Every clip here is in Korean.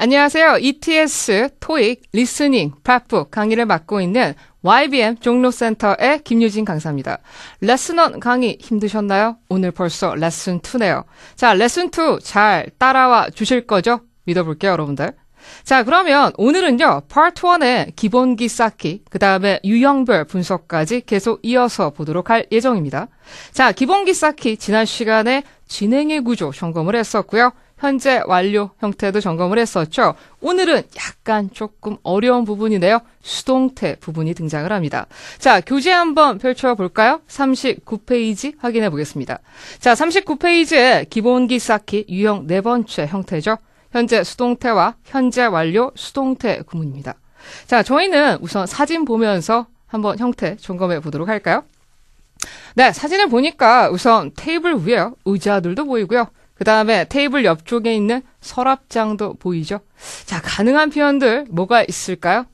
안녕하세요. ETS 토익 리스닝 프 팝북 강의를 맡고 있는 YBM 종로센터의 김유진 강사입니다. 레슨 1 강의 힘드셨나요? 오늘 벌써 레슨 2네요. 자, 레슨 2 잘 따라와 주실 거죠? 믿어볼게요, 여러분들. 자, 그러면 오늘은요, 파트 1의 기본기 쌓기, 그 다음에 유형별 분석까지 계속 이어서 보도록 할 예정입니다. 자, 기본기 쌓기, 지난 시간에 진행의 구조 점검을 했었고요. 현재 완료 형태도 점검을 했었죠. 오늘은 약간 조금 어려운 부분이네요. 수동태 부분이 등장을 합니다. 자, 교재 한번 펼쳐볼까요? 39페이지 확인해 보겠습니다. 자, 39페이지에 기본기 쌓기 유형 네 번째 형태죠. 현재 수동태와 현재 완료 수동태 구문입니다. 자, 저희는 우선 사진 보면서 한번 형태 점검해 보도록 할까요? 네, 사진을 보니까 우선 테이블 위에 의자들도 보이고요. 그 다음에 테이블 옆쪽에 있는 서랍장도 보이죠? 자, 가능한 표현들 뭐가 있을까요?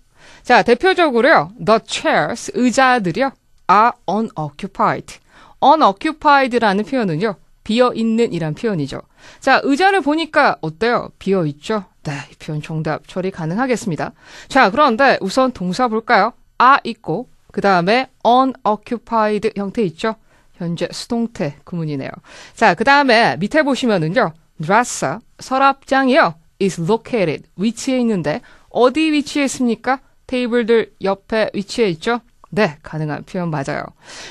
자, 대표적으로요. The chairs, 의자들이요. are unoccupied. unoccupied라는 표현은요. 비어있는 이란 표현이죠. 자, 의자를 보니까 어때요? 비어있죠? 네, 이 표현 정답 처리 가능하겠습니다. 자, 그런데 우선 동사 볼까요? 아 있고, 그 다음에 unoccupied 형태 있죠? 현재 수동태 구문이네요. 자, 그 다음에 밑에 보시면은요. dresser, 서랍장이요. is located, 위치해 있는데 어디 위치해 있습니까? 테이블들 옆에 위치해 있죠? 네, 가능한 표현 맞아요.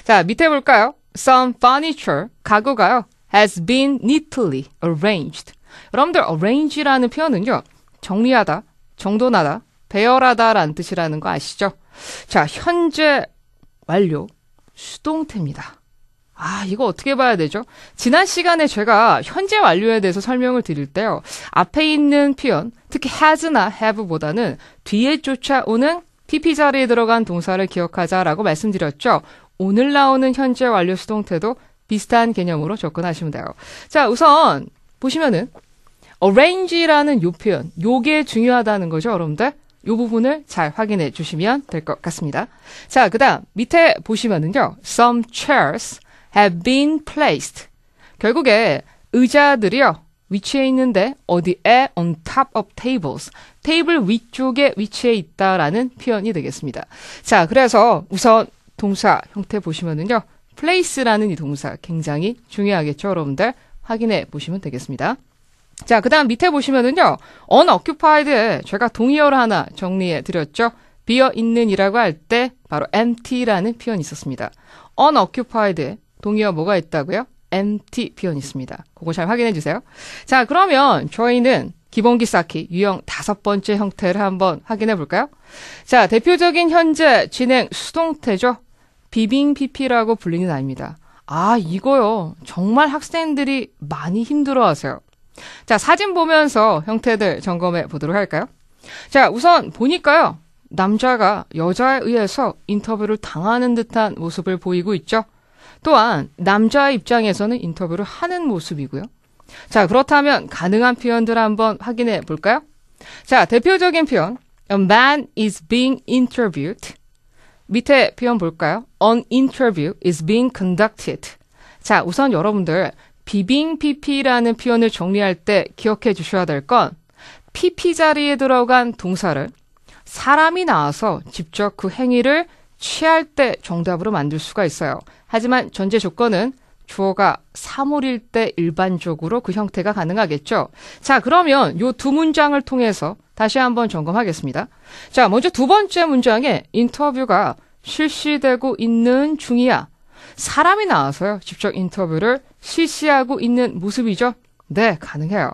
자, 밑에 볼까요? Some furniture, 가구가요. has been neatly arranged. 여러분들 arrange라는 표현은요. 정리하다, 정돈하다, 배열하다라는 뜻이라는 거 아시죠? 자, 현재 완료 수동태입니다. 아, 이거 어떻게 봐야 되죠? 지난 시간에 제가 현재 완료에 대해서 설명을 드릴 때요. 앞에 있는 표현, 특히 has나 have보다는 뒤에 쫓아오는 PP 자리에 들어간 동사를 기억하자라고 말씀드렸죠. 오늘 나오는 현재 완료 수동태도 비슷한 개념으로 접근하시면 돼요. 자, 우선 보시면은 arrange라는 요 표현, 요게 중요하다는 거죠, 여러분들. 요 부분을 잘 확인해 주시면 될 것 같습니다. 자, 그다음 밑에 보시면은요. some chairs have been placed. 결국에 의자들이요. 위치해 있는데 어디에 on top of tables. 테이블 위쪽에 위치해 있다라는 표현이 되겠습니다. 자, 그래서 우선 동사 형태 보시면은요. place라는 이 동사 굉장히 중요하겠죠, 여러분들. 확인해 보시면 되겠습니다. 자, 그다음 밑에 보시면은요. unoccupied에 제가 동의어를 하나 정리해 드렸죠. 비어 있는이라고 할 때 바로 empty라는 표현이 있었습니다. unoccupied에 동의어 뭐가 있다고요? empty 표현 있습니다. 그거 잘 확인해 주세요. 자, 그러면 저희는 기본기 쌓기 유형 다섯 번째 형태를 한번 확인해 볼까요? 자, 대표적인 현재 진행 수동태죠. 비빙 PP라고 불리는 아닙니다 아, 이거요. 정말 학생들이 많이 힘들어 하세요. 자, 사진 보면서 형태들 점검해 보도록 할까요? 자, 우선 보니까요. 남자가 여자에 의해서 인터뷰를 당하는 듯한 모습을 보이고 있죠. 또한 남자의 입장에서는 인터뷰를 하는 모습이고요. 자, 그렇다면 가능한 표현들 한번 확인해 볼까요? 자, 대표적인 표현. A man is being interviewed. 밑에 표현 볼까요? An interview is being conducted. 자, 우선 여러분들 비빙 PP라는 표현을 정리할 때 기억해 주셔야 될 건 PP 자리에 들어간 동사를 사람이 나와서 직접 그 행위를 취할 때 정답으로 만들 수가 있어요. 하지만 전제 조건은 주어가 사물일 때 일반적으로 그 형태가 가능하겠죠. 자, 그러면 요 두 문장을 통해서 다시 한번 점검하겠습니다. 자, 먼저 두 번째 문장에 인터뷰가 실시되고 있는 중이야. 사람이 나와서요. 직접 인터뷰를 실시하고 있는 모습이죠. 네, 가능해요.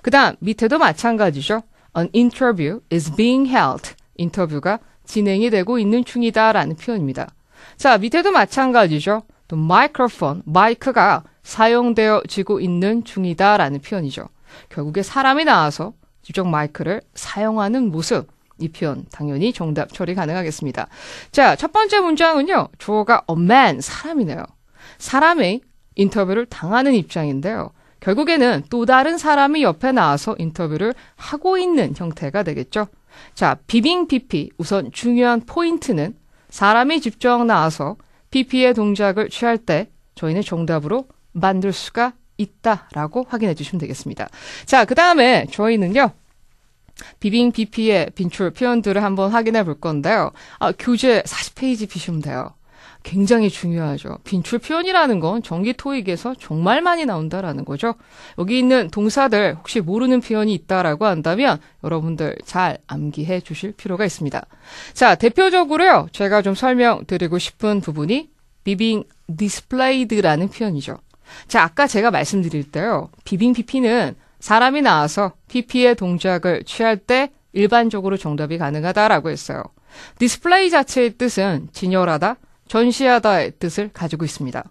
그다음 밑에도 마찬가지죠. An interview is being held. 인터뷰가 진행이 되고 있는 중이다라는 표현입니다. 자, 밑에도 마찬가지죠. 또 m i c r o 마이크가 사용되어지고 있는 중이다라는 표현이죠. 결국에 사람이 나와서 직접 마이크를 사용하는 모습. 이 표현 당연히 정답 처리 가능하겠습니다. 자, 첫 번째 문장은요. 주어가 a man, 사람이네요. 사람의 인터뷰를 당하는 입장인데요. 결국에는 또 다른 사람이 옆에 나와서 인터뷰를 하고 있는 형태가 되겠죠. 자, 비빙 PP 우선 중요한 포인트는 사람이 직접 나와서 PP의 동작을 취할 때 저희는 정답으로 만들 수가 있다라고 확인해 주시면 되겠습니다. 자, 그 다음에 저희는요. 비빙 BP의 빈출 표현들을 한번 확인해 볼 건데요. 아, 교재 40페이지 피시면 돼요. 굉장히 중요하죠. 빈출 표현이라는 건전기 토익에서 정말 많이 나온다라는 거죠. 여기 있는 동사들 혹시 모르는 표현이 있다라고 한다면 여러분들 잘 암기해 주실 필요가 있습니다. 자, 대표적으로요. 제가 좀 설명드리고 싶은 부분이 비빙 디스플레이드라는 표현이죠. 자, 아까 제가 말씀드릴 때요. 비빙 PP는 사람이 나와서 PP의 동작을 취할 때 일반적으로 정답이 가능하다라고 했어요. 디스플레이 자체의 뜻은 진열하다, 전시하다의 뜻을 가지고 있습니다.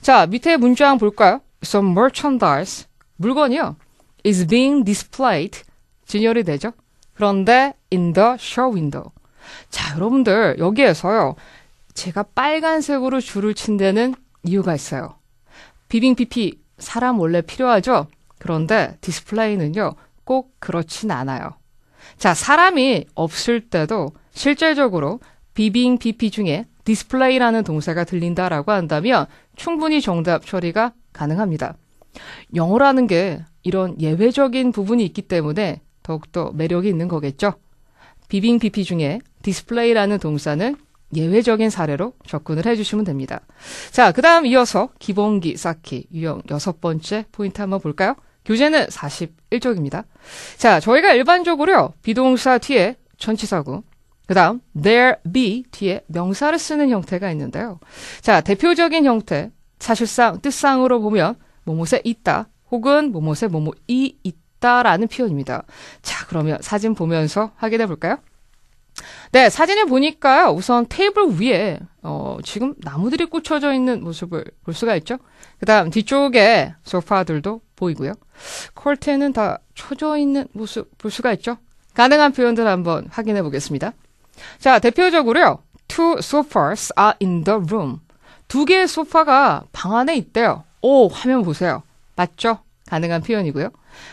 자, 밑에 문장 볼까요? Some merchandise, 물건이요. is being displayed, 진열이 되죠. 그런데 in the show window. 자, 여러분들 여기에서요. 제가 빨간색으로 줄을 친 데는 이유가 있어요. 비빙피피 사람 원래 필요하죠? 그런데 디스플레이는요. 꼭 그렇진 않아요. 자, 사람이 없을 때도 실질적으로 비빙피피 중에 디스플레이라는 동사가 들린다라고 한다면 충분히 정답 처리가 가능합니다. 영어라는 게 이런 예외적인 부분이 있기 때문에 더욱더 매력이 있는 거겠죠. 비빙 PP 중에 디스플레이라는 동사는 예외적인 사례로 접근을 해주시면 됩니다. 자, 그 다음 이어서 기본기 쌓기 유형 여섯 번째 포인트 한번 볼까요? 교재는 41쪽입니다. 자, 저희가 일반적으로요, 비동사 뒤에 전치사구, 그 다음, there be 뒤에 명사를 쓰는 형태가 있는데요. 자, 대표적인 형태. 사실상 뜻상으로 보면 뭐뭐에 있다 혹은 뭐뭐에 뭐뭐이 있다라는 표현입니다. 자, 그러면 사진 보면서 확인해 볼까요? 네, 사진을 보니까요. 우선 테이블 위에 어, 지금 나무들이 꽂혀져 있는 모습을 볼 수가 있죠. 그다음 뒤쪽에 소파들도 보이고요. 콜트에는다 쳐져 있는 모습 볼 수가 있죠. 가능한 표현들 한번 확인해 보겠습니다. 자, 대표적으로요. Two sofas are in the room. 두 개의 소파가 방 안에 있대요. 오, 화면 보세요. 맞죠? 가능한 표현이고요.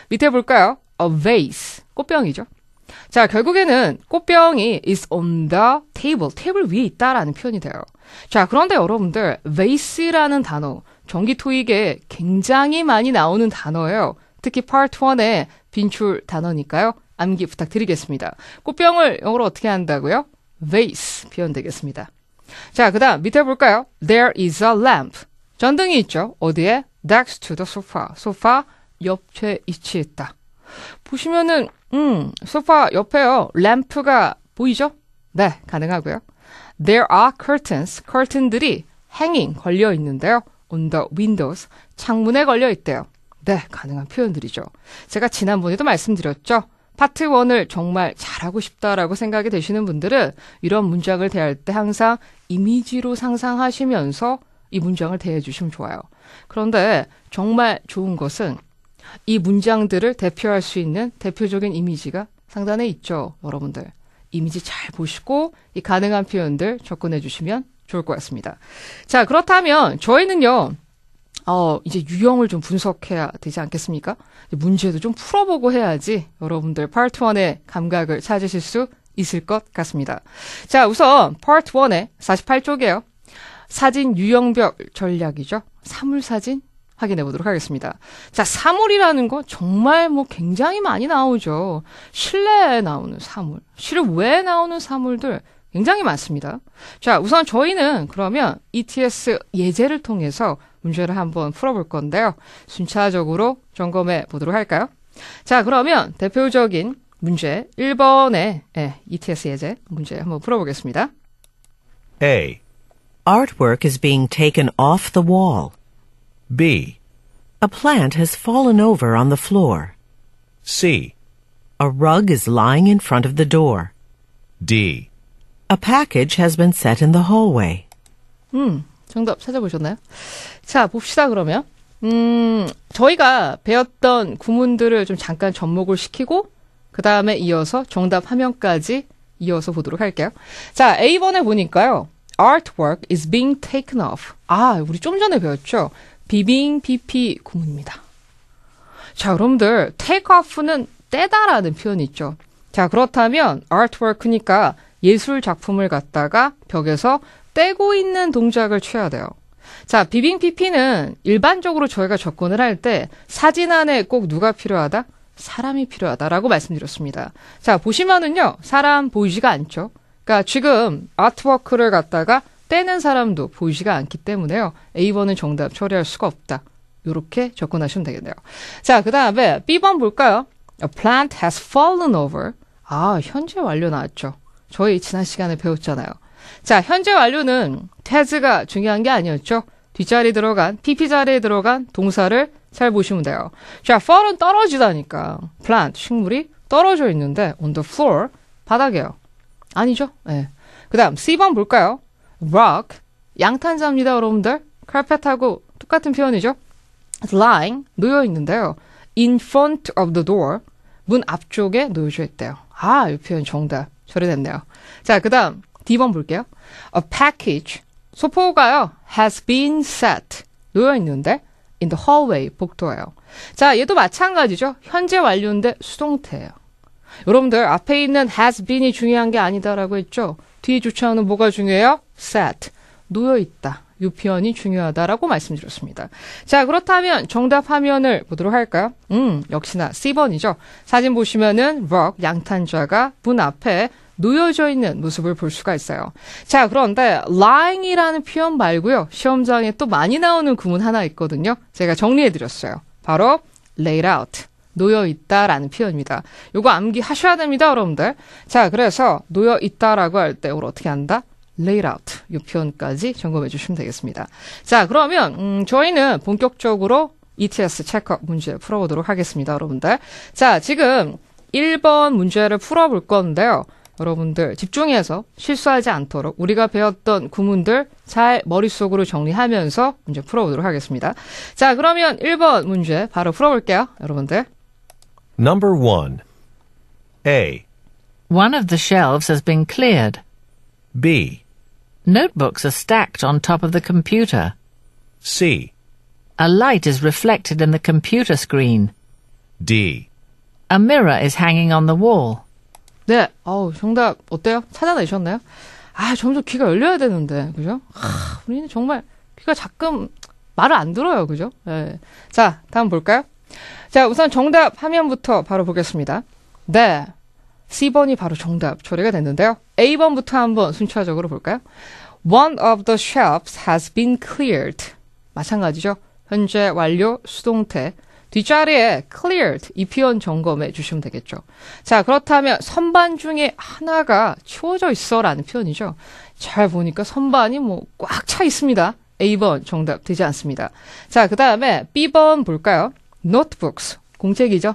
밑에 볼까요? A vase. 꽃병이죠. 자, 결국에는 꽃병이 is on the table. 테이블 위에 있다라는 표현이 돼요. 자, 그런데 여러분들, vase라는 단어, 전기 토익에 굉장히 많이 나오는 단어예요. 특히 파트 1의 빈출 단어니까요. 암기 부탁드리겠습니다. 꽃병을 영어로 어떻게 한다고요? vase 표현되겠습니다. 자, 그 다음 밑에 볼까요? There is a lamp. 전등이 있죠. 어디에? Next to the sofa. 소파 옆에 위치했다. 보시면은 음, 소파 옆에요. 램프가 보이죠? 네, 가능하고요. There are curtains. 커튼들이 hanging 걸려 있는데요. on the windows. 창문에 걸려 있대요. 네, 가능한 표현들이죠. 제가 지난번에도 말씀드렸죠. 파트 1을 정말 잘하고 싶다라고 생각이 되시는 분들은 이런 문장을 대할 때 항상 이미지로 상상하시면서 이 문장을 대해 주시면 좋아요. 그런데 정말 좋은 것은 이 문장들을 대표할 수 있는 대표적인 이미지가 상단에 있죠, 여러분들. 이미지 잘 보시고 이 가능한 표현들 접근해 주시면 좋을 것 같습니다. 자, 그렇다면 저희는요. 어, 이제 유형을 좀 분석해야 되지 않겠습니까? 문제도 좀 풀어보고 해야지 여러분들 파트 1의 감각을 찾으실 수 있을 것 같습니다. 자, 우선 파트 1의 48쪽이에요. 사진 유형별 전략이죠. 사물사진 확인해 보도록 하겠습니다. 자, 사물이라는 건 정말 뭐 굉장히 많이 나오죠. 실내에 나오는 사물, 실외에 나오는 사물들 굉장히 많습니다. 자, 우선 저희는 그러면 ETS 예제를 통해서 문제를 한번 풀어볼 건데요. 순차적으로 점검해 보도록 할까요? 자, 그러면 대표적인 문제 1번의 예, ETS 예제 문제 한번 풀어보겠습니다. A. Artwork is being taken off the wall. B. A plant has fallen over on the floor. C. A rug is lying in front of the door. D. A package has been set in the hallway. 음, 정답 찾아보셨나요? 자, 봅시다, 그러면. 음, 저희가 배웠던 구문들을 좀 잠깐 접목을 시키고, 그 다음에 이어서 정답 화면까지 이어서 보도록 할게요. 자, A번에 보니까요. Artwork is being taken off. 아, 우리 좀 전에 배웠죠? Be being PP 구문입니다. 자, 여러분들, take off는 떼다라는 표현이 있죠. 자, 그렇다면 artwork니까 예술 작품을 갖다가 벽에서 떼고 있는 동작을 취해야 돼요. 자, 비빙 PP는 일반적으로 저희가 접근을 할 때 사진 안에 꼭 누가 필요하다? 사람이 필요하다라고 말씀드렸습니다. 자, 보시면은요, 사람 보이지가 않죠. 그러니까 지금 아트워크를 갖다가 떼는 사람도 보이지가 않기 때문에요. A번은 정답 처리할 수가 없다. 이렇게 접근하시면 되겠네요. 자, 그 다음에 B번 볼까요? A plant has fallen over. 아, 현재 완료 나왔죠. 저희 지난 시간에 배웠잖아요. 자, 현재 완료는 태즈가 중요한 게 아니었죠. 뒷자리 들어간, PP 자리에 들어간 동사를 잘 보시면 돼요. 자, fall은 떨어지다니까. plant, 식물이 떨어져 있는데 on the floor, 바닥에요. 아니죠? 예. 네. 그 다음 C번 볼까요? rock, 양탄자입니다, 여러분들. 카펫하고 똑같은 표현이죠. lying, 놓여있는데요. in front of the door, 문 앞쪽에 놓여져 있대요. 아, 이 표현 정답. 처리됐네요. 자, 그 다음 D번 볼게요. A package. 소포가요. has been set. 놓여있는데 in the hallway 복도예요. 자, 얘도 마찬가지죠. 현재 완료인데 수동태예요. 여러분들 앞에 있는 has been이 중요한 게 아니다라고 했죠. 뒤에 조치하는 뭐가 중요해요? set. 놓여있다. 유표현이 중요하다라고 말씀드렸습니다. 자, 그렇다면 정답 화면을 보도록 할까요? 음, 역시나 C번이죠. 사진 보시면은 럭 양탄자가 문 앞에 놓여져 있는 모습을 볼 수가 있어요. 자, 그런데 lying이라는 표현 말고요. 시험장에 또 많이 나오는 구문 하나 있거든요. 제가 정리해 드렸어요. 바로 laid out. 놓여 있다라는 표현입니다. 요거 암기하셔야 됩니다, 여러분들. 자, 그래서 놓여 있다라고 할때 이걸 어떻게 한다? 레이아웃 이 표현까지 점검해 주시면 되겠습니다. 자, 그러면 음, 저희는 본격적으로 ETS 체크 업 문제 풀어보도록 하겠습니다, 여러분들. 자, 지금 1번 문제를 풀어볼 건데요. 여러분들 집중해서 실수하지 않도록 우리가 배웠던 구문들 잘 머릿속으로 정리하면서 문제 풀어보도록 하겠습니다. 자, 그러면 1번 문제 바로 풀어볼게요, 여러분들. Number 1. A. One of the shelves has been cleared. B. Notebooks are stacked on top of the computer. C. A light is reflected in the computer screen. D. A mirror is hanging on the wall. 네, 어우, 정답 어때요? 찾아내셨나요? 아, 점점 귀가 열려야 되는데, 그죠? 아, 우리는 정말 귀가 자끔 말을 안 들어요, 그죠? 네. 자, 다음 볼까요? 자, 우선 정답 화면부터 바로 보겠습니다. 네, C번이 바로 정답 처리가 됐는데요. A번부터 한번 순차적으로 볼까요? One of the shops has been cleared. 마찬가지죠. 현재 완료 수동태. 뒷자리에 cleared 이 표현 점검해 주시면 되겠죠. 자, 그렇다면 선반 중에 하나가 치워져 있어라는 표현이죠. 잘 보니까 선반이 뭐 꽉 차 있습니다. A번 정답 되지 않습니다. 자, 그 다음에 B번 볼까요? notebooks 공책이죠.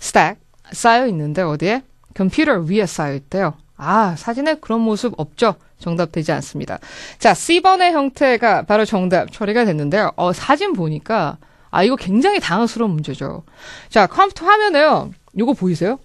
stack 쌓여 있는데 어디에? c o m 위에 쌓여있대요. 아, 사진에 그런 모습 없죠. 정답되지 않습니다. 자, C번의 형태가 바로 정답 처리가 됐는데요. 어, 사진 보니까, 아, 이거 굉장히 당황스러운 문제죠. 자, 컴퓨터 화면에요. 이거 보이세요?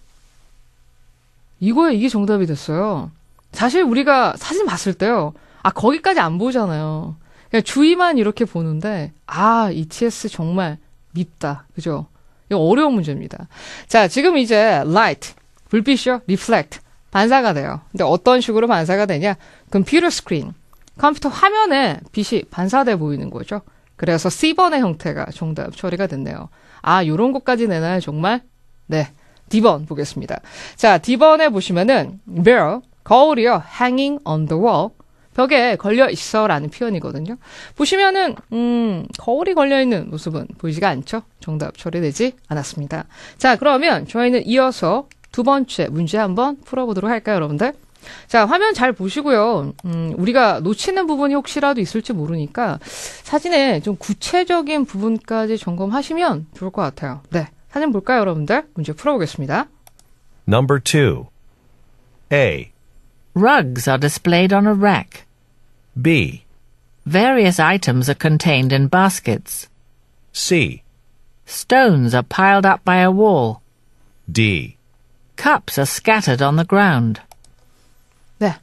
이거에 이게 정답이 됐어요. 사실 우리가 사진 봤을 때요. 아, 거기까지 안 보잖아요. 그냥 주위만 이렇게 보는데, 아, ETS 정말 밉다. 그죠? 이거 어려운 문제입니다. 자, 지금 이제 light. 불빛이요? 리플렉트. 반사가 돼요. 근데 어떤 식으로 반사가 되냐? 컴퓨터 스크린. 컴퓨터 화면에 빛이 반사돼 보이는 거죠. 그래서 C번의 형태가 정답 처리가 됐네요. 아, 요런 것까지 내나요, 정말? 네. D번 보겠습니다. 자, D번에 보시면은 mirror, 거울이요. hanging on the wall. 벽에 걸려 있어라는 표현이거든요. 보시면은 음, 거울이 걸려 있는 모습은 보이지가 않죠. 정답 처리되지 않았습니다. 자, 그러면 저희는 이어서 두 번째 문제 한번 풀어보도록 할까요, 여러분들? 자, 화면 잘 보시고요. 음, 우리가 놓치는 부분이 혹시라도 있을지 모르니까 사진의 좀 구체적인 부분까지 점검하시면 좋을 것 같아요. 네. 사진 볼까요, 여러분들? 문제 풀어보겠습니다. Number 2. A. Rugs are displayed on a rack. B. Various items are contained in baskets. C. Stones are piled up by a wall. D. Cups are scattered on the ground. 네,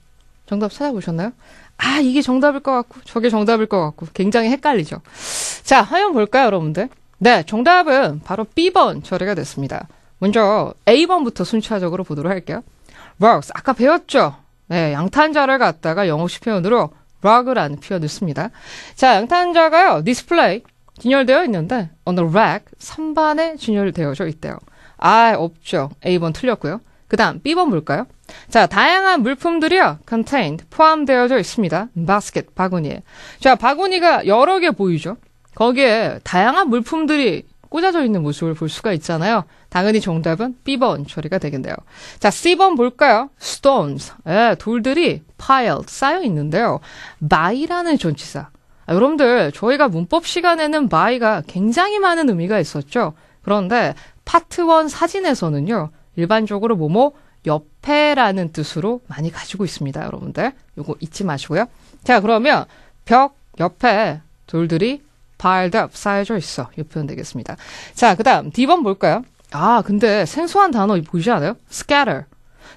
정답 찾아보셨나요? 아, 이게 정답일 것 같고, 저게 정답일 것 같고, 굉장히 헷갈리죠. 자, 화면 볼까요, 여러분들? 네, 정답은 바로 B번 처리가 됐습니다. 먼저 A번부터 순차적으로 보도록 할게요. Rocks, 아까 배웠죠? 네, 양탄자를 갖다가 영어식 표현으로 r o c k 라는 표현을 씁니다. 자, 양탄자가요, display, 진열되어 있는데, on the rack, 선반에 진열되어져 있대요. 아, 없죠. A번 틀렸고요. 그 다음 B번 볼까요? 자, 다양한 물품들이요. contained, 포함되어져 있습니다. 바스켓, 바구니에. 자, 바구니가 여러 개 보이죠? 거기에 다양한 물품들이 꽂아져 있는 모습을 볼 수가 있잖아요. 당연히 정답은 B번 처리가 되겠네요. 자, C번 볼까요? stones. 예, 돌들이 piled, 쌓여 있는데요. by라는 존치사 아, 여러분들, 저희가 문법 시간에는 by가 굉장히 많은 의미가 있었죠. 그런데 파트 원 사진에서는요, 일반적으로 뭐뭐 옆에라는 뜻으로 많이 가지고 있습니다, 여러분들. 이거 잊지 마시고요. 자, 그러면 벽 옆에 돌들이 piled up, 쌓여져 있어. 이 표현 되겠습니다. 자, 그 다음 D번 볼까요? 아, 근데 생소한 단어 보이지 않아요? scatter.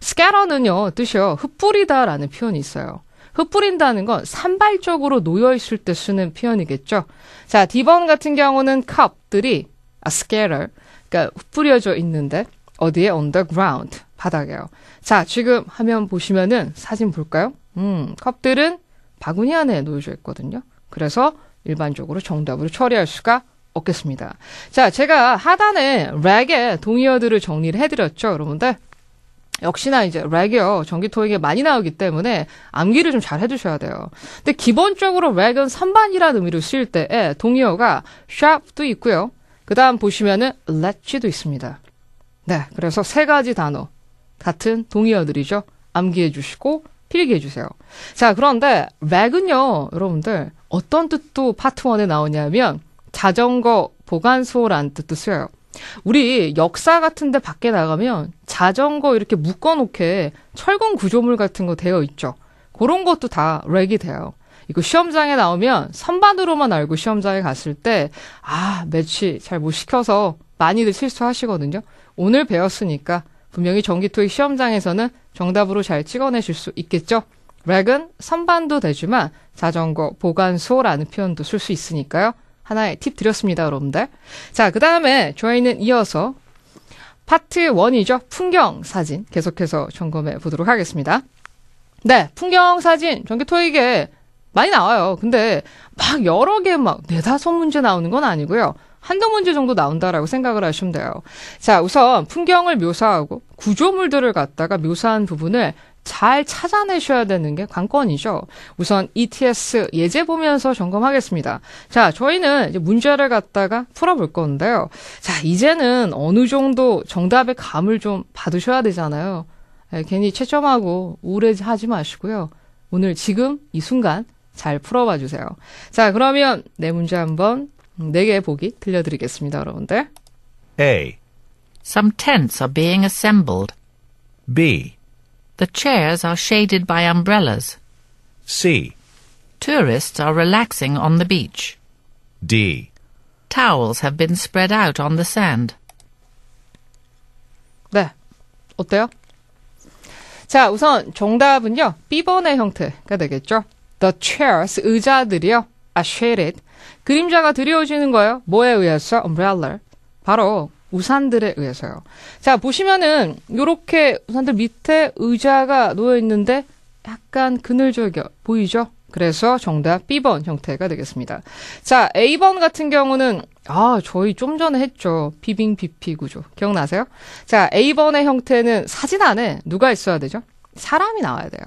scatter는요, 뜻이요. 흩뿌리다라는 표현이 있어요. 흩뿌린다는 건 산발적으로 놓여있을 때 쓰는 표현이겠죠. 자, D번 같은 경우는 컵들이, 아, scatter. 그러니까 뿌려져 있는데 어디에 언더그라운드 바닥에요. 자, 지금 화면 보시면은 사진 볼까요? 음, 컵들은 바구니 안에 놓여져 있거든요. 그래서 일반적으로 정답으로 처리할 수가 없겠습니다. 자, 제가 하단에 렉의 동의어들을 정리를 해드렸죠, 여러분들. 역시나 이제 렉이요. 전기토익에 많이 나오기 때문에 암기를 좀 잘 해두셔야 돼요. 근데 기본적으로 렉은 선반이라는 의미로 쓰일 때에 동의어가 샵도 있고요. 그 다음 보시면은 let지도 있습니다. 네, 그래서 세 가지 단어 같은 동의어들이죠. 암기해 주시고 필기해 주세요. 자, 그런데 렉은요, 여러분들 어떤 뜻도 파트 1에 나오냐면 자전거 보관소라는 뜻도 쓰여요. 우리 역사 같은 데 밖에 나가면 자전거 이렇게 묶어 놓게 철근 구조물 같은 거 되어 있죠. 그런 것도 다 렉이 돼요. 이거 시험장에 나오면 선반으로만 알고 시험장에 갔을 때 아, 매치 잘 못 시켜서 많이들 실수하시거든요. 오늘 배웠으니까 분명히 정기토익 시험장에서는 정답으로 잘 찍어내실 수 있겠죠. 렉은 선반도 되지만 자전거 보관소라는 표현도 쓸 수 있으니까요. 하나의 팁 드렸습니다, 여러분들. 자, 그 다음에 저희는 이어서 파트 1이죠. 풍경 사진 계속해서 점검해 보도록 하겠습니다. 네, 풍경 사진 전기토익에 많이 나와요. 근데 막 여러 개 막 네다섯 문제 나오는 건 아니고요. 한두 문제 정도 나온다라고 생각을 하시면 돼요. 자, 우선 풍경을 묘사하고 구조물들을 갖다가 묘사한 부분을 잘 찾아내셔야 되는 게 관건이죠. 우선 ETS 예제 보면서 점검하겠습니다. 자, 저희는 이제 문제를 갖다가 풀어볼 건데요. 자, 이제는 어느 정도 정답의 감을 좀 받으셔야 되잖아요. 네, 괜히 채점하고 우울해하지 마시고요. 오늘 지금 이 순간 잘 풀어봐 주세요. 자, 그러면 내 문제 한번 네 개의 보기 들려드리겠습니다, 여러분들. A. Some tents are being assembled. B. The chairs are shaded by umbrellas. C. Tourists are relaxing on the beach. D. Towels have been spread out on the sand. 네. 어때요? 자, 우선 정답은요. B번의 형태가 되겠죠. The chairs, 의자들이요. I shade it. 그림자가 드리워지는 거예요. 뭐에 의해서? Umbrella. 바로 우산들에 의해서요. 자, 보시면은 요렇게 우산들 밑에 의자가 놓여 있는데 약간 그늘져겨 보이죠? 그래서 정답 B번 형태가 되겠습니다. 자, A번 같은 경우는 아, 저희 좀 전에 했죠. 비빙 비피 구조. 기억나세요? 자, A번의 형태는 사진 안에 누가 있어야 되죠? 사람이 나와야 돼요.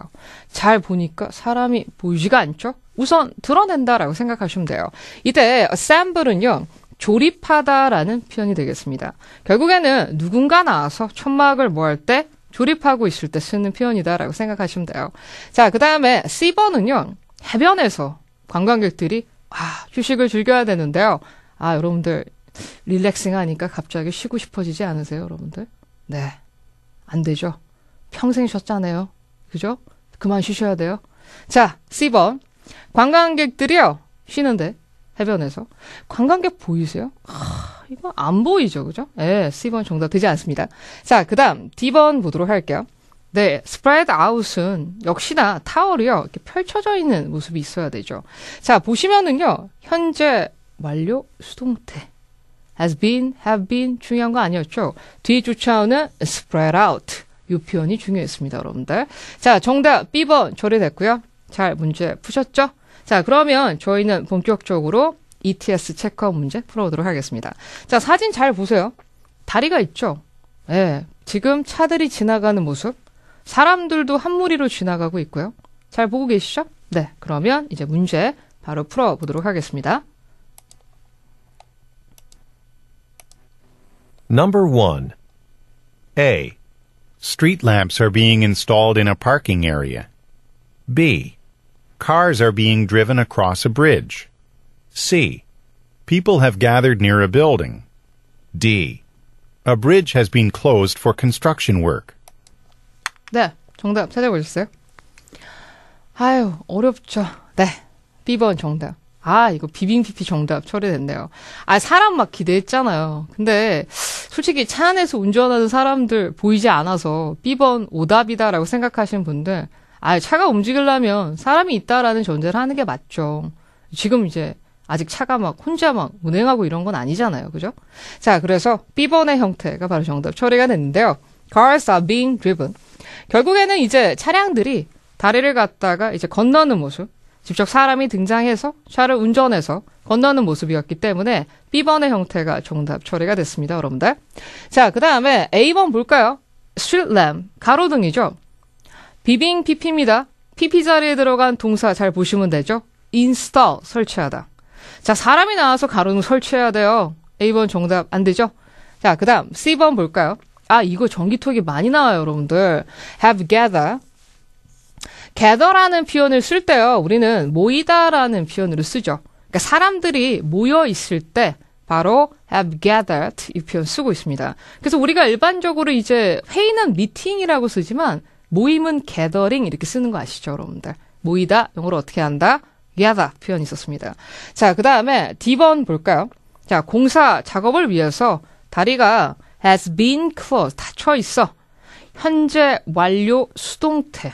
잘 보니까 사람이 보이지가 않죠? 우선 드러낸다라고 생각하시면 돼요. 이때 샘블은요. 조립하다라는 표현이 되겠습니다. 결국에는 누군가 나와서 천막을 모을 때 조립하고 있을 때 쓰는 표현이다라고 생각하시면 돼요. 자, 그 다음에 C번은요. 해변에서 관광객들이 아, 휴식을 즐겨야 되는데요. 아, 여러분들 릴렉싱 하니까 갑자기 쉬고 싶어지지 않으세요, 여러분들? 네. 안 되죠. 평생 쉬었잖아요. 그죠? 그만 쉬셔야 돼요. 자, C번. 관광객들이요. 쉬는데 해변에서 관광객 보이세요? 하, 이거 안 보이죠, 그죠? 예, C번 정답 되지 않습니다. 자, 그다음 D번 보도록 할게요. 네, 스프레드 아웃은 역시나 타월이요 이렇게 펼쳐져 있는 모습이 있어야 되죠. 자, 보시면은요 현재 완료 수동태 has been, have been 중요한 거 아니었죠? 뒤에 쫓아오는 spread out 유 표현이 중요했습니다, 여러분들. 자, 정답 B번 조례됐고요. 잘 문제 푸셨죠? 자, 그러면 저희는 본격적으로 ETS 체커 문제 풀어보도록 하겠습니다. 자, 사진 잘 보세요. 다리가 있죠? 예. 네, 지금 차들이 지나가는 모습. 사람들도 한 무리로 지나가고 있고요. 잘 보고 계시죠? 네. 그러면 이제 문제 바로 풀어보도록 하겠습니다. Number 1. A. Street lamps are being installed in a parking area. B. Cars are being driven across a bridge. C. People have gathered near a building. D. A bridge has been closed for construction work. 네, 정답 찾아보셨어요? 아유, 어렵죠. 네, B번 정답. 아, 이거 비빔피피 정답 처리됐네요. 아, 사람 막 기대했잖아요. 근데 솔직히 차 안에서 운전하는 사람들 보이지 않아서 B번 오답이다라고 생각하시는 분들, 아, 차가 움직이려면 사람이 있다라는 전제를 하는 게 맞죠. 지금 이제 아직 차가 막 혼자 막 운행하고 이런 건 아니잖아요. 그죠? 자, 그래서 B번의 형태가 바로 정답 처리가 됐는데요. Cars are being driven. 결국에는 이제 차량들이 다리를 갖다가 이제 건너는 모습, 직접 사람이 등장해서 차를 운전해서 건너는 모습이었기 때문에 B번의 형태가 정답 처리가 됐습니다, 여러분들. 자, 그 다음에 A번 볼까요? 스트릿램, 가로등이죠. 비빙 PP입니다. PP 자리에 들어간 동사 잘 보시면 되죠. install, 설치하다. 자, 사람이 나와서 가로등 설치해야 돼요. A번 정답 안 되죠? 자, 그 다음 C번 볼까요? 아, 이거 전기톡이 많이 나와요, 여러분들. have gather, gather라는 표현을 쓸 때요, 우리는 모이다라는 표현으로 쓰죠. 그러니까 사람들이 모여 있을 때 바로 have gathered 이 표현 쓰고 있습니다. 그래서 우리가 일반적으로 이제 회의는 미팅이라고 쓰지만 모임은 gathering 이렇게 쓰는 거 아시죠, 여러분들? 모이다 영어로 어떻게 한다? gather 표현이 있었습니다. 자, 그 다음에 D번 볼까요? 자, 공사 작업을 위해서 다리가 has been closed 닫혀 있어. 현재 완료 수동태.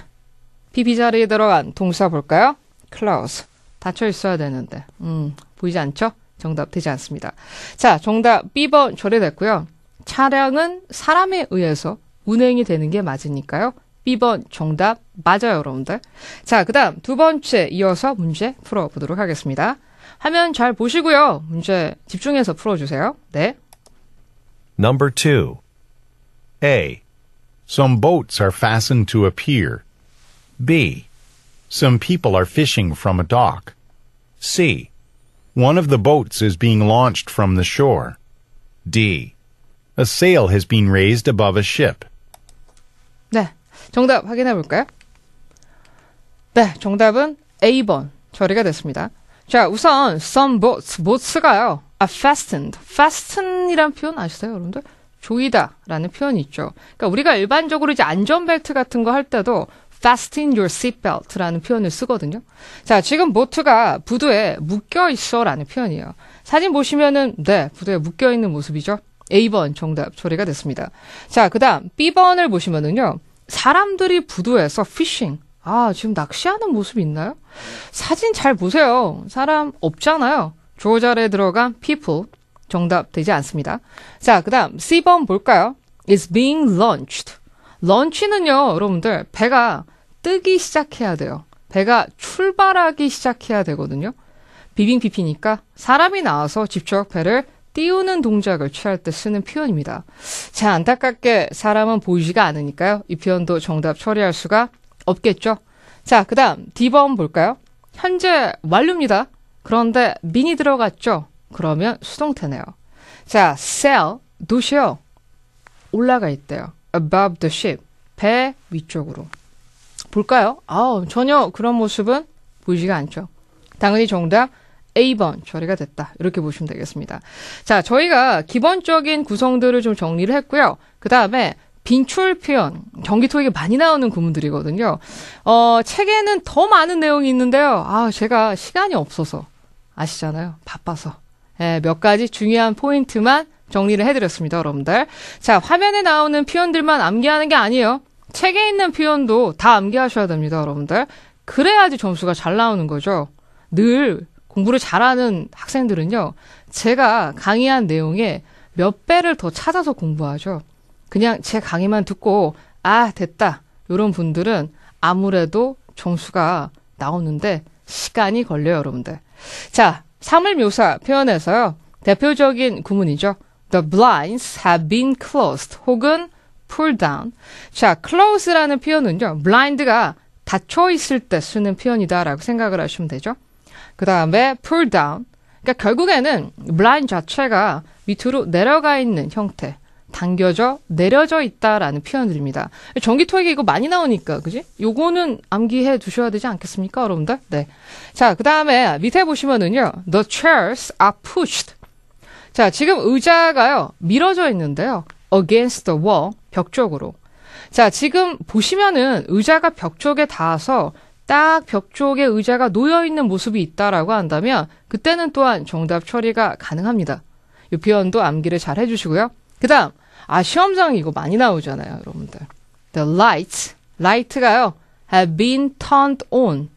비비자리에 들어간 동사 볼까요? 클라우스. 닫혀 있어야 되는데. 음, 보이지 않죠? 정답 되지 않습니다. 자, 정답 B번 조례됐고요. 차량은 사람에 의해서 운행이 되는 게 맞으니까요. B번 정답 맞아요, 여러분들. 자, 그 다음 두 번째 이어서 문제 풀어보도록 하겠습니다. 화면 잘 보시고요. 문제 집중해서 풀어주세요. 네. Number 2. A. Some boats are fastened to a pier. B. Some people are fishing from a dock. C. One of the boats is being launched from the shore. D. A sail has been raised above a ship. 네, 정답 확인해 볼까요? 네, 정답은 A번 처리가 됐습니다. 자, 우선 some boats, boats가요. a fastened, fasten이란 표현 아시세요, 여러분들? 조이다라는 표현이 있죠. 그러니까 우리가 일반적으로 이제 안전벨트 같은 거 할 때도 fasten your seatbelt라는 표현을 쓰거든요. 자, 지금 보트가 부두에 묶여 있어라는 표현이에요. 사진 보시면은 네, 부두에 묶여 있는 모습이죠. A번 정답 처리가 됐습니다. 자, 그다음 B번을 보시면은요. 사람들이 부두에서 피싱 아, 지금 낚시하는 모습 이 있나요? 사진 잘 보세요. 사람 없잖아요. 조절에 들어간 people 정답 되지 않습니다. 자, 그다음 C번 볼까요? is being launched 런치는요, 여러분들, 배가 뜨기 시작해야 돼요. 배가 출발하기 시작해야 되거든요. 비빙피피니까 사람이 나와서 직접 배를 띄우는 동작을 취할 때 쓰는 표현입니다. 자, 안타깝게 사람은 보이지가 않으니까요. 이 표현도 정답 처리할 수가 없겠죠. 자, 그 다음 D번 볼까요? 현재 완료입니다. 그런데 민이 들어갔죠? 그러면 수동태네요. 자, sell, 도시요. 올라가 있대요. above the ship. 배 위쪽으로. 볼까요? 아우, 전혀 그런 모습은 보이지가 않죠. 당연히 정답 A번 처리가 됐다. 이렇게 보시면 되겠습니다. 자, 저희가 기본적인 구성들을 좀 정리를 했고요. 그 다음에 빈출 표현, 경기토익에 많이 나오는 구문들이거든요. 어, 책에는 더 많은 내용이 있는데요. 아, 제가 시간이 없어서 아시잖아요. 바빠서. 예, 몇 가지 중요한 포인트만 정리를 해드렸습니다, 여러분들. 자, 화면에 나오는 표현들만 암기하는 게 아니에요. 책에 있는 표현도 다 암기하셔야 됩니다, 여러분들. 그래야지 점수가 잘 나오는 거죠. 늘 공부를 잘하는 학생들은요, 제가 강의한 내용에 몇 배를 더 찾아서 공부하죠. 그냥 제 강의만 듣고, 아, 됐다. 이런 분들은 아무래도 점수가 나오는데 시간이 걸려요, 여러분들. 자, 사물 묘사 표현에서요, 대표적인 구문이죠. The blinds have been closed 혹은 pulled down. 자, close라는 표현은요. blind가 닫혀 있을 때 쓰는 표현이다라고 생각을 하시면 되죠. 그 다음에 pull e down. d 그러니까 결국에는 blind 자체가 밑으로 내려가 있는 형태. 당겨져 내려져 있다라는 표현들입니다. 전기토익이 이거 많이 나오니까 그지? 요거는 암기해 두셔야 되지 않겠습니까, 여러분들? 네. 자, 그다음에 밑에 보시면은요. The chairs are pushed. 자, 지금 의자가요, 밀어져 있는데요. against the wall, 벽 쪽으로. 자, 지금 보시면은 의자가 벽 쪽에 닿아서 딱 벽 쪽에 의자가 놓여 있는 모습이 있다라고 한다면 그때는 또한 정답 처리가 가능합니다. 이 표현도 암기를 잘 해주시고요. 그 다음, 아, 시험장 이거 많이 나오잖아요, 여러분들. The lights, light가요, have been turned on,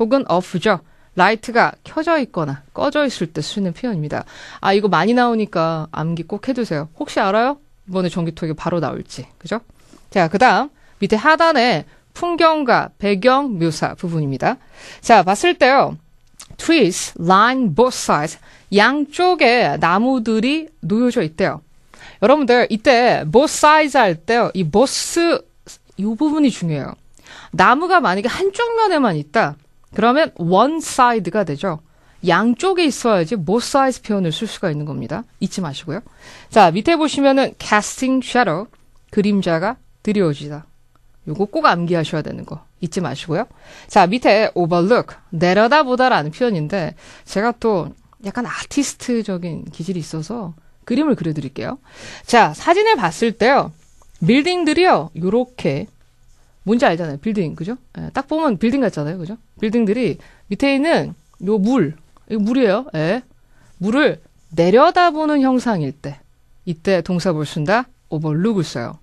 혹은 off죠. 라이트가 켜져 있거나 꺼져 있을 때 쓰는 표현입니다. 아, 이거 많이 나오니까 암기 꼭 해두세요. 혹시 알아요? 이번에 전기톱이 바로 나올지. 그죠? 자, 그 다음, 밑에 하단에 풍경과 배경 묘사 부분입니다. 자, 봤을 때요. trees line both sides. 양쪽에 나무들이 놓여져 있대요. 여러분들, 이때 both sides 할 때요. 이 both, 이 부분이 중요해요. 나무가 만약에 한쪽 면에만 있다. 그러면 원 사이드가 되죠. 양쪽에 있어야지 모 사이즈 표현을 쓸 수가 있는 겁니다. 잊지 마시고요. 자, 밑에 보시면은 casting shadow 그림자가 드리워지다. 요거 꼭 암기하셔야 되는 거 잊지 마시고요. 자, 밑에 overlook 내려다보다라는 표현인데 제가 또 약간 아티스트적인 기질이 있어서 그림을 그려드릴게요. 자, 사진을 봤을 때요. 빌딩들이요. 요렇게 뭔지 알잖아요. 빌딩, 그죠? 예, 딱 보면 빌딩 같잖아요. 그죠? 빌딩들이 밑에 있는 요 물, 이거 물이에요. 예. 물을 내려다보는 형상일 때, 이때 동사볼 쓴다, 오버룩을 써요.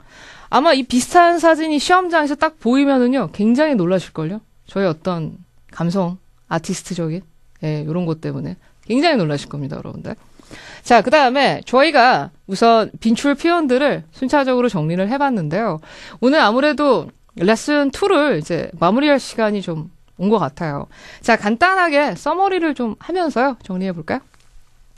아마 이 비슷한 사진이 시험장에서 딱 보이면은요, 굉장히 놀라실걸요? 저의 어떤 감성, 아티스트적인, 예, 요런 것 때문에. 굉장히 놀라실 겁니다, 여러분들. 자, 그 다음에 저희가 우선 빈출 표현들을 순차적으로 정리를 해봤는데요. 오늘 아무래도 레슨 2를 이제 마무리할 시간이 좀 온 것 같아요. 자, 간단하게 써머리를 좀 하면서요. 정리해 볼까요?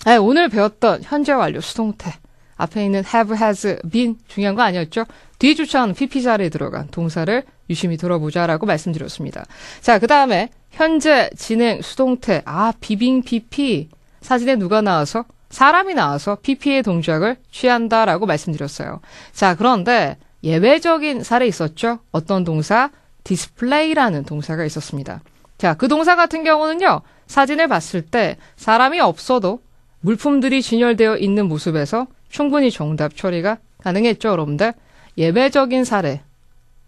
네, 오늘 배웠던 현재 완료 수동태. 앞에 있는 have, has, been 중요한 거 아니었죠? 뒤에 주차한 PP 자리에 들어간 동사를 유심히 들어보자라고 말씀드렸습니다. 자, 그 다음에 현재 진행 수동태. 아, 비빙 PP. 사진에 누가 나와서 사람이 나와서 PP의 동작을 취한다라고 말씀드렸어요. 자, 그런데 예외적인 사례 있었죠. 어떤 동사 디스플레이라는 동사가 있었습니다. 자, 그 동사 같은 경우는요. 사진을 봤을 때 사람이 없어도 물품들이 진열되어 있는 모습에서 충분히 정답 처리가 가능했죠, 여러분들. 예외적인 사례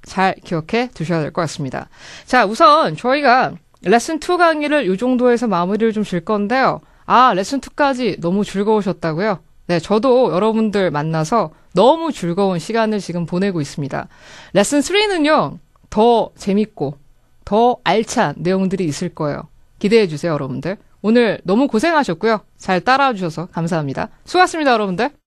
잘 기억해 두셔야 될 것 같습니다. 자, 우선 저희가 레슨 2 강의를 이 정도에서 마무리를 좀 질 건데요. 아, 레슨 2까지 너무 즐거우셨다고요? 네, 저도 여러분들 만나서 너무 즐거운 시간을 지금 보내고 있습니다. 레슨 3는요, 더 재밌고, 더 알찬 내용들이 있을 거예요. 기대해 주세요, 여러분들. 오늘 너무 고생하셨고요. 잘 따라와 주셔서 감사합니다. 수고하셨습니다, 여러분들.